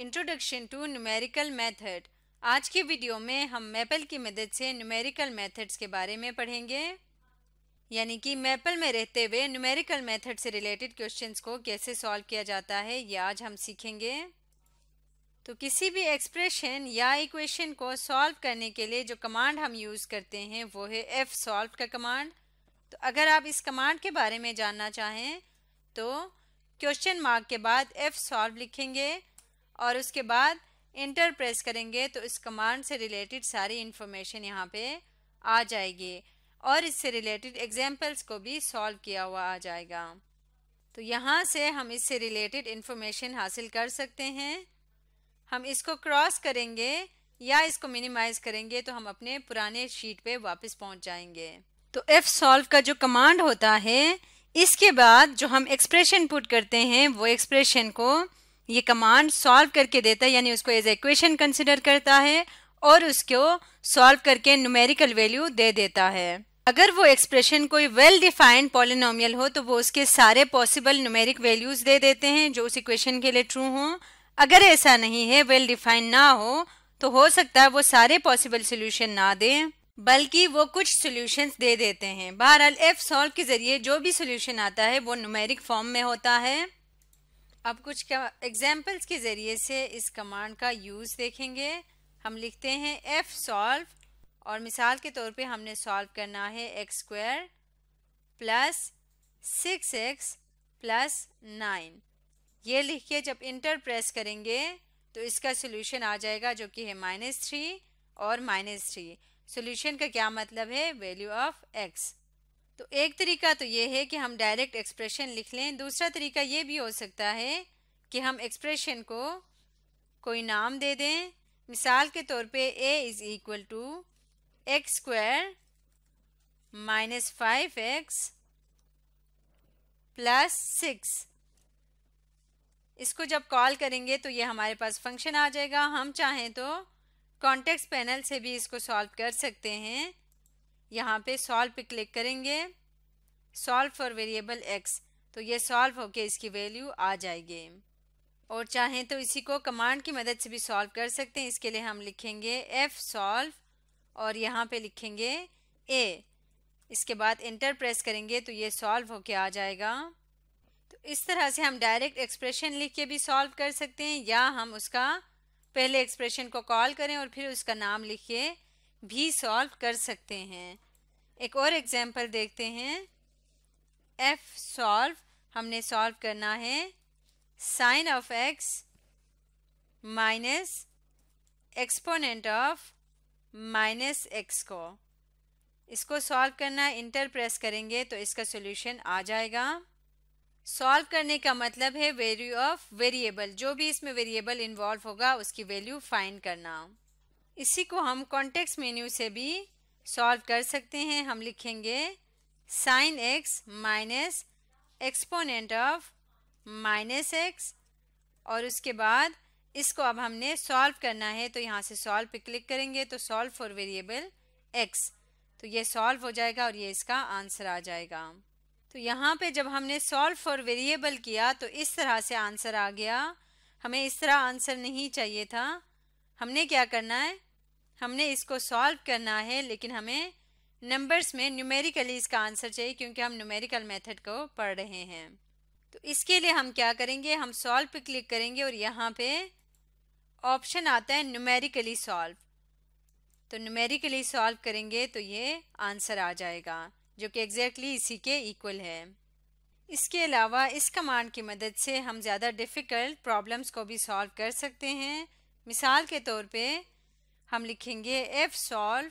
introduction to numerical method आज की video में हम मैपल की मदद से न्यूमेरिकल मेथड्स के बारे में पढ़ेंगे यानी कि मैपल में रहते हुए न्यूमेरिकल मेथड से रिलेटेड क्वेश्चंस को कैसे सॉल्व किया जाता है ये आज हम सीखेंगे तो किसी भी एक्सप्रेशन या इक्वेशन को सॉल्व करने के लिए जो कमांड हम यूज़ करते हैं वो है एफ सॉल्व का कमांड तो अगर आप इस कमांड के बारे में जानना चाहें तो क्वेश्चन मार्क के बाद एफ सॉल्व लिखेंगे और उसके बाद इंटर प्रेस करेंगे तो इस कमांड से रिलेटेड सारी इन्फॉर्मेशन यहाँ पे आ जाएगी और इससे रिलेटेड एग्जाम्पल्स को भी सॉल्व किया हुआ आ जाएगा तो यहाँ से हम इससे रिलेटेड इन्फॉर्मेशन हासिल कर सकते हैं हम इसको क्रॉस करेंगे या इसको मिनिमाइज करेंगे तो हम अपने पुराने शीट पे वापस पहुँच जाएंगे तो एफ सॉल्व का जो कमांड होता है इसके बाद जो हम एक्सप्रेशन पुट करते हैं वो एक्सप्रेशन को ये कमांड सॉल्व करके देता है यानी उसको एज एक्वेशन कंसिडर करता है और उसको सॉल्व करके न्यूमेरिकल वैल्यू दे देता है अगर वो एक्सप्रेशन कोई वेल डिफाइंड पॉलिनोमियल हो तो वो उसके सारे पॉसिबल न्यूमेरिक वैल्यूज दे देते हैं जो उस इक्वेशन के लिए ट्रू हों अगर ऐसा नहीं है वेल डिफाइंड ना हो तो हो सकता है वो सारे पॉसिबल सोल्यूशन ना दे बल्कि वो कुछ सोल्यूशन दे देते हैं बहरहाल एफ सॉल्व के जरिए जो भी सोल्यूशन आता है वो न्यूमेरिक फॉर्म में होता है अब कुछ एग्जाम्पल्स के ज़रिए से इस कमांड का यूज़ देखेंगे हम लिखते हैं एफ़ सॉल्व और मिसाल के तौर पे हमने सॉल्व करना है x square plus six x plus nine ये लिख के जब इंटर प्रेस करेंगे तो इसका सोल्यूशन आ जाएगा जो कि है माइनस थ्री और माइनस थ्री सोल्यूशन का क्या मतलब है वैल्यू ऑफ एक्स तो एक तरीका तो ये है कि हम डायरेक्ट एक्सप्रेशन लिख लें दूसरा तरीका ये भी हो सकता है कि हम एक्सप्रेशन को कोई नाम दे दें मिसाल के तौर पे a is equal to x square minus five x plus six इसको जब कॉल करेंगे तो ये हमारे पास फंक्शन आ जाएगा हम चाहें तो कॉन्टेक्स्ट पैनल से भी इसको सॉल्व कर सकते हैं यहाँ पे सॉल्व पे क्लिक करेंगे सॉल्व फॉर वेरिएबल एक्स तो ये सॉल्व होके इसकी वैल्यू आ जाएगी और चाहें तो इसी को कमांड की मदद से भी सॉल्व कर सकते हैं इसके लिए हम लिखेंगे एफ सॉल्व और यहाँ पे लिखेंगे ए इसके बाद इंटर प्रेस करेंगे तो ये सॉल्व होके आ जाएगा तो इस तरह से हम डायरेक्ट एक्सप्रेशन लिख के भी सॉल्व कर सकते हैं या हम उसका पहले एक्सप्रेशन को कॉल करें और फिर उसका नाम लिख के भी सॉल्व कर सकते हैं एक और एग्जाम्पल देखते हैं एफ सॉल्व हमने सॉल्व करना है sine of x minus exponent of minus x को इसको सॉल्व करना इंटर प्रेस करेंगे तो इसका सॉल्यूशन आ जाएगा सॉल्व करने का मतलब है वैल्यू ऑफ वेरिएबल जो भी इसमें वेरिएबल इन्वॉल्व होगा उसकी वैल्यू फाइंड करना इसी को हम कॉन्टेक्स्ट मेन्यू से भी सॉल्व कर सकते हैं हम लिखेंगे sine x minus exponent of minus x और उसके बाद इसको अब हमने सॉल्व करना है तो यहाँ से सॉल्व पे क्लिक करेंगे तो सॉल्व फॉर वेरिएबल एक्स तो ये सॉल्व हो जाएगा और ये इसका आंसर आ जाएगा तो यहाँ पे जब हमने सॉल्व फॉर वेरिएबल किया तो इस तरह से आंसर आ गया हमें इस तरह आंसर नहीं चाहिए था हमने क्या करना है हमने इसको सॉल्व करना है लेकिन हमें नंबर्स में न्यूमेरिकली इसका आंसर चाहिए क्योंकि हम न्यूमेरिकल मेथड को पढ़ रहे हैं तो इसके लिए हम क्या करेंगे हम सॉल्व पे क्लिक करेंगे और यहाँ पे ऑप्शन आता है न्यूमेरिकली सॉल्व तो न्यूमेरिकली सॉल्व करेंगे तो ये आंसर आ जाएगा जो कि एग्जैक्टली exactly इसी के इक्वल है इसके अलावा इस कमांड की मदद से हम ज़्यादा डिफ़िकल्ट प्रॉब्लम्स को भी सॉल्व कर सकते हैं मिसाल के तौर पे हम लिखेंगे fsolve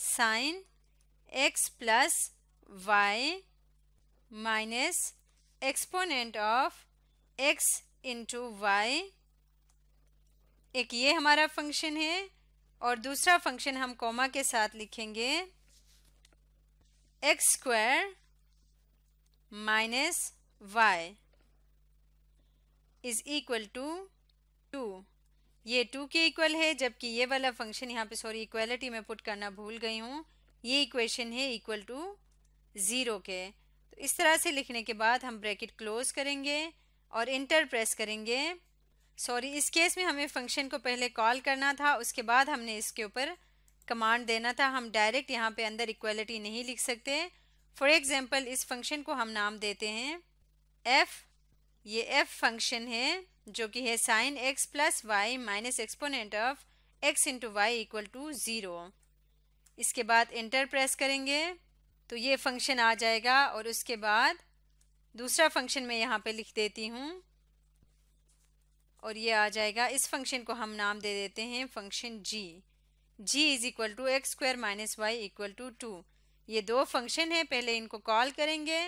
sine x plus y minus exponent of x into y एक ये हमारा फंक्शन है और दूसरा फंक्शन हम कॉमा के साथ लिखेंगे x square minus y is equal to two ये टू के इक्वल है जबकि ये वाला फंक्शन यहाँ पे सॉरी इक्वलिटी में पुट करना भूल गई हूँ ये इक्वेशन है इक्वल टू ज़ीरो के तो इस तरह से लिखने के बाद हम ब्रैकेट क्लोज करेंगे और इंटर प्रेस करेंगे सॉरी इस केस में हमें फंक्शन को पहले कॉल करना था उसके बाद हमने इसके ऊपर कमांड देना था हम डायरेक्ट यहाँ पे अंदर इक्वलिटी नहीं लिख सकते फॉर एग्ज़ाम्पल इस फंक्शन को हम नाम देते हैं एफ़ ये एफ़ फंक्शन है जो कि है sine x plus y minus exponent of x into y equal to zero इसके बाद इंटर प्रेस करेंगे तो ये फंक्शन आ जाएगा और उसके बाद दूसरा फंक्शन मैं यहाँ पे लिख देती हूँ और ये आ जाएगा इस फंक्शन को हम नाम दे देते हैं function g g is equal to x square minus y equal to two ये दो फंक्शन है पहले इनको कॉल करेंगे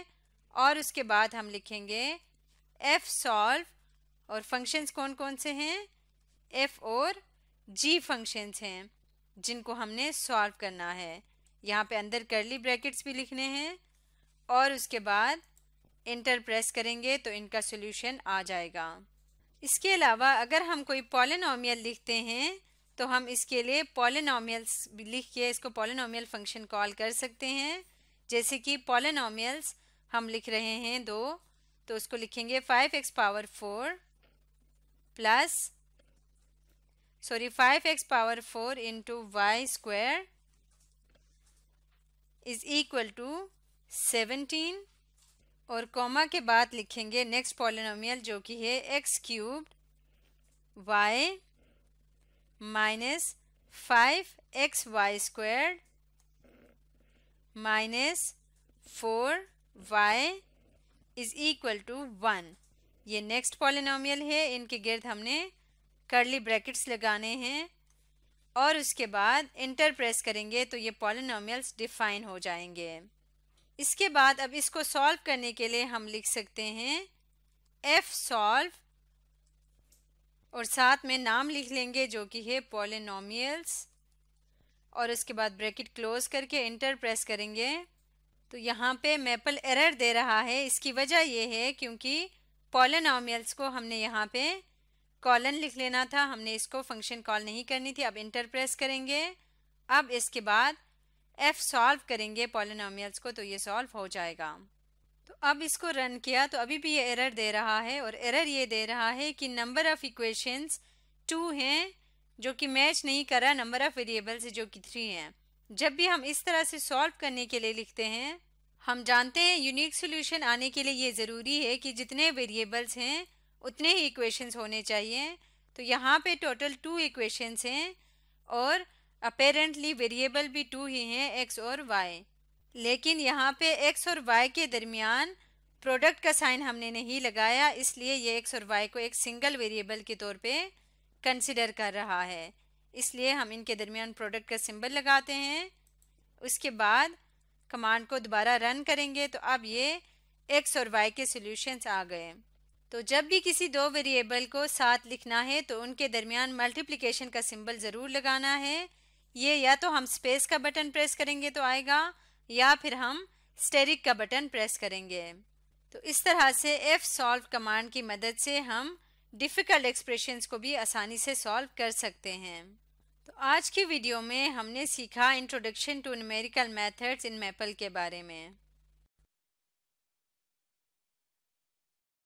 और उसके बाद हम लिखेंगे एफ सॉल्व और फंक्शंस कौन कौन से हैं एफ और जी फंक्शंस हैं जिनको हमने सॉल्व करना है यहाँ पे अंदर करली ब्रैकेट्स भी लिखने हैं और उसके बाद इंटर प्रेस करेंगे तो इनका सोल्यूशन आ जाएगा इसके अलावा अगर हम कोई पॉलिनोमियल लिखते हैं तो हम इसके लिए पॉलिनोमियल्स लिख के इसको पॉलिनोमियल फंक्शन कॉल कर सकते हैं जैसे कि पॉलिनोमियल्स हम लिख रहे हैं दो तो उसको लिखेंगे five x power four plus sorry five x power four into y square is equal to seventeen और कॉमा के बाद लिखेंगे नेक्स्ट पॉलिनोमियल जो कि है x cubed y minus five x y square minus four y is equal to one ये next polynomial है इनके गिर्द हमने कर्ली ब्रैकेट्स लगाने हैं और उसके बाद इंटर प्रेस करेंगे तो ये पॉलिनोमियल्स डिफाइन हो जाएंगे इसके बाद अब इसको सॉल्व करने के लिए हम लिख सकते हैं एफ सॉल्व और साथ में नाम लिख लेंगे जो कि है पॉलिनोमियल्स और उसके बाद ब्रैकेट क्लोज करके इंटर प्रेस करेंगे तो यहाँ पे मैपल एरर दे रहा है इसकी वजह यह है क्योंकि पॉलिनॉमियल्स को हमने यहाँ पे कॉलन लिख लेना था हमने इसको फंक्शन कॉल नहीं करनी थी अब इंटर प्रेस करेंगे अब इसके बाद एफ सॉल्व करेंगे पॉलिनॉमियल्स को तो ये सॉल्व हो जाएगा तो अब इसको रन किया तो अभी भी ये एरर दे रहा है और एरर ये दे रहा है कि नंबर ऑफ़ इक्वेशंस टू हैं जो कि मैच नहीं कर रहा नंबर ऑफ़ वेरिएबल्स जो कि थ्री हैं जब भी हम इस तरह से सॉल्व करने के लिए लिखते हैं हम जानते हैं यूनिक सॉल्यूशन आने के लिए ये ज़रूरी है कि जितने वेरिएबल्स हैं उतने ही इक्वेशंस होने चाहिए तो यहाँ पे टोटल टू इक्वेशंस हैं और अपेरेंटली वेरिएबल भी टू ही हैं एक्स और वाई लेकिन यहाँ पे एक्स और वाई के दरमियान प्रोडक्ट का साइन हमने नहीं लगाया इसलिए ये एक्स और वाई को एक सिंगल वेरिएबल के तौर पर कंसिडर कर रहा है इसलिए हम इनके दरमियान प्रोडक्ट का सिम्बल लगाते हैं उसके बाद कमांड को दोबारा रन करेंगे तो अब ये एक्स और वाई के सॉल्यूशंस आ गए तो जब भी किसी दो वेरिएबल को साथ लिखना है तो उनके दरमियान मल्टीप्लिकेशन का सिंबल ज़रूर लगाना है ये या तो हम स्पेस का बटन प्रेस करेंगे तो आएगा या फिर हम स्टेरिक का बटन प्रेस करेंगे तो इस तरह से एफ सॉल्व कमांड की मदद से हम डिफ़िकल्ट एक्सप्रेशंस को भी आसानी से सॉल्व कर सकते हैं तो आज की वीडियो में हमने सीखा introduction to numerical methods in Maple के बारे में